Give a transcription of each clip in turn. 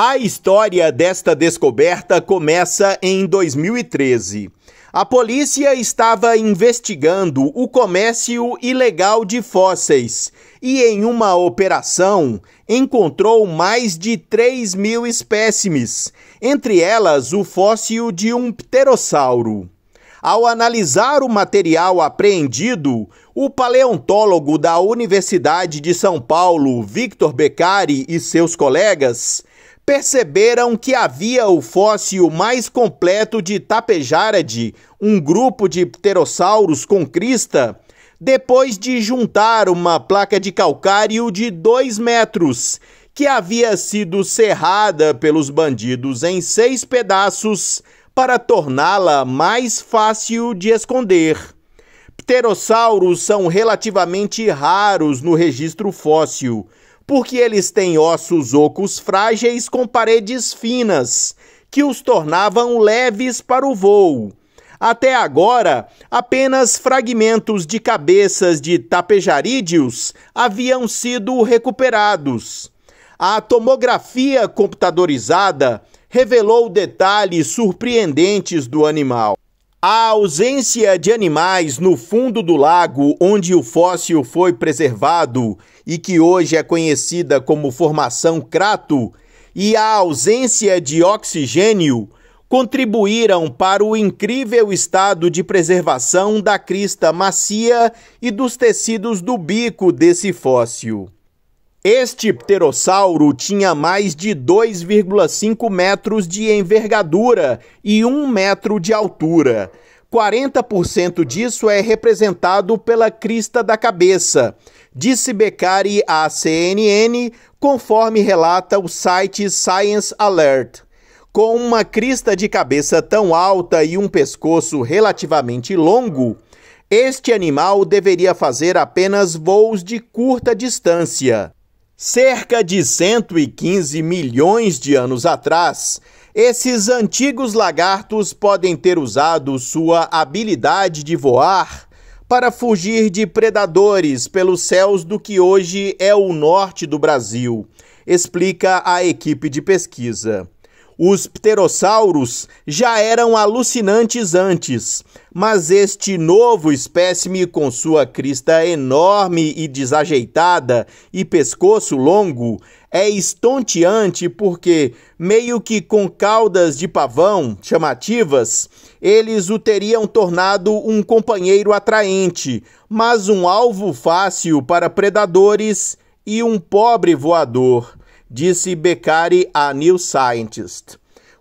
A história desta descoberta começa em 2013. A polícia estava investigando o comércio ilegal de fósseis e, em uma operação, encontrou mais de 3 mil espécimes, entre elas o fóssil de um pterossauro. Ao analisar o material apreendido, o paleontólogo da Universidade de São Paulo, Victor Beccari, e seus colegas perceberam que havia o fóssil mais completo de Tapejarade, um grupo de pterossauros com crista, depois de juntar uma placa de calcário de 2 metros, que havia sido serrada pelos bandidos em seis pedaços para torná-la mais fácil de esconder. Pterossauros são relativamente raros no registro fóssil porque eles têm ossos ocos frágeis com paredes finas, que os tornavam leves para o voo. Até agora, apenas fragmentos de cabeças de tapejarídeos haviam sido recuperados. A tomografia computadorizada revelou detalhes surpreendentes do animal. A ausência de animais no fundo do lago onde o fóssil foi preservado e que hoje é conhecida como Formação Crato, e a ausência de oxigênio contribuíram para o incrível estado de preservação da crista macia e dos tecidos do bico desse fóssil. Este pterossauro tinha mais de 2,5 metros de envergadura e 1 metro de altura. 40% disso é representado pela crista da cabeça, disse Beccari à CNN, conforme relata o site Science Alert. Com uma crista de cabeça tão alta e um pescoço relativamente longo, este animal deveria fazer apenas voos de curta distância. Cerca de 115 milhões de anos atrás, esses antigos lagartos podem ter usado sua habilidade de voar para fugir de predadores pelos céus do que hoje é o norte do Brasil, explica a equipe de pesquisa. Os pterossauros já eram alucinantes antes, mas este novo espécime, com sua crista enorme e desajeitada e pescoço longo, é estonteante porque, meio que com caudas de pavão chamativas, eles o teriam tornado um companheiro atraente, mas um alvo fácil para predadores e um pobre voador disse Beccari a New Scientist.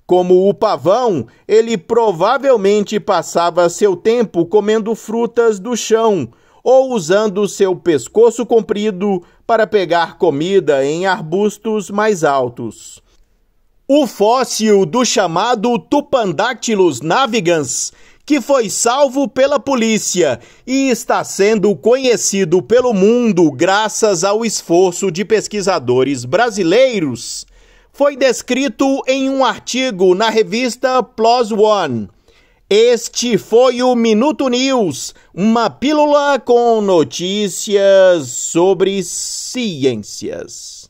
Como o pavão, ele provavelmente passava seu tempo comendo frutas do chão ou usando seu pescoço comprido para pegar comida em arbustos mais altos. O fóssil do chamado Tupandactylus navigans que foi salvo pela polícia e está sendo conhecido pelo mundo graças ao esforço de pesquisadores brasileiros, foi descrito em um artigo na revista PLOS ONE. Este foi o Minuto News, uma pílula com notícias sobre ciências.